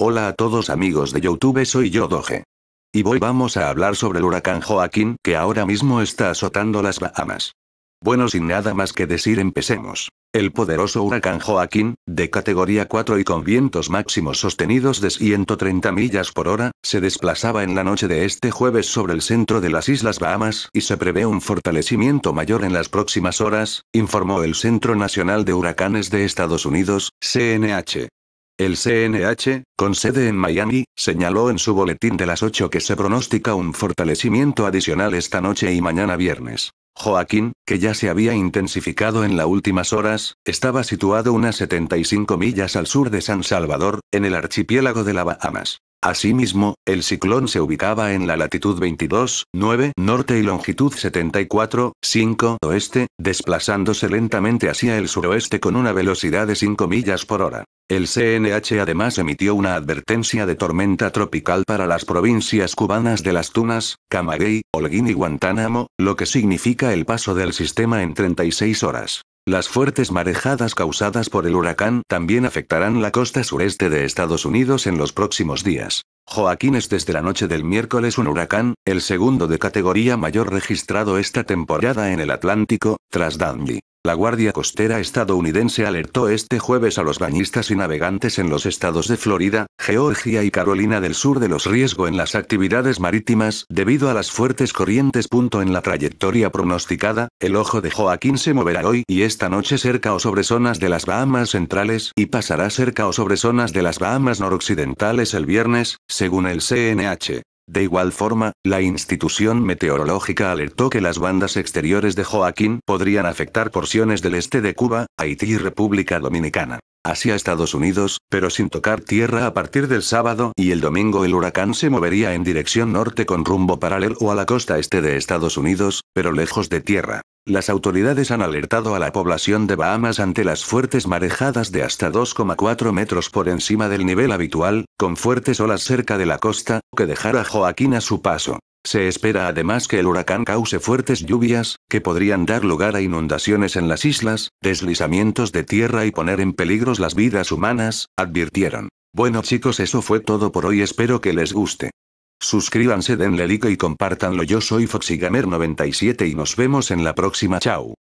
Hola a todos amigos de Youtube soy yo Doge. Y hoy vamos a hablar sobre el huracán Joaquín que ahora mismo está azotando las Bahamas. Bueno sin nada más que decir empecemos. El poderoso huracán Joaquín, de categoría 4 y con vientos máximos sostenidos de 130 millas por hora, se desplazaba en la noche de este jueves sobre el centro de las Islas Bahamas y se prevé un fortalecimiento mayor en las próximas horas, informó el Centro Nacional de Huracanes de Estados Unidos, CNH. El CNH, con sede en Miami, señaló en su boletín de las 8 que se pronostica un fortalecimiento adicional esta noche y mañana viernes. Joaquín, que ya se había intensificado en las últimas horas, estaba situado unas 75 millas al sur de San Salvador, en el archipiélago de las Bahamas. Asimismo, el ciclón se ubicaba en la latitud 22, 9 norte y longitud 74, 5 oeste, desplazándose lentamente hacia el suroeste con una velocidad de 5 millas por hora. El CNH además emitió una advertencia de tormenta tropical para las provincias cubanas de Las Tunas, Camagüey, Holguín y Guantánamo, lo que significa el paso del sistema en 36 horas. Las fuertes marejadas causadas por el huracán también afectarán la costa sureste de Estados Unidos en los próximos días. Joaquín es desde la noche del miércoles un huracán, el segundo de categoría mayor registrado esta temporada en el Atlántico, tras Dundee. La Guardia Costera estadounidense alertó este jueves a los bañistas y navegantes en los estados de Florida, Georgia y Carolina del Sur de los riesgos en las actividades marítimas debido a las fuertes corrientes. En la trayectoria pronosticada, el ojo de Joaquín se moverá hoy y esta noche cerca o sobre zonas de las Bahamas centrales y pasará cerca o sobre zonas de las Bahamas noroccidentales el viernes, según el CNH. De igual forma, la institución meteorológica alertó que las bandas exteriores de Joaquín podrían afectar porciones del este de Cuba, Haití y República Dominicana hacia Estados Unidos, pero sin tocar tierra a partir del sábado y el domingo el huracán se movería en dirección norte con rumbo paralelo a la costa este de Estados Unidos, pero lejos de tierra. Las autoridades han alertado a la población de Bahamas ante las fuertes marejadas de hasta 2,4 metros por encima del nivel habitual, con fuertes olas cerca de la costa, que dejará Joaquín a su paso. Se espera además que el huracán cause fuertes lluvias, que podrían dar lugar a inundaciones en las islas, deslizamientos de tierra y poner en peligro las vidas humanas, advirtieron. Bueno chicos, eso fue todo por hoy, espero que les guste. Suscríbanse, denle like y compártanlo. Yo soy Foxygamer97 y nos vemos en la próxima. Chao.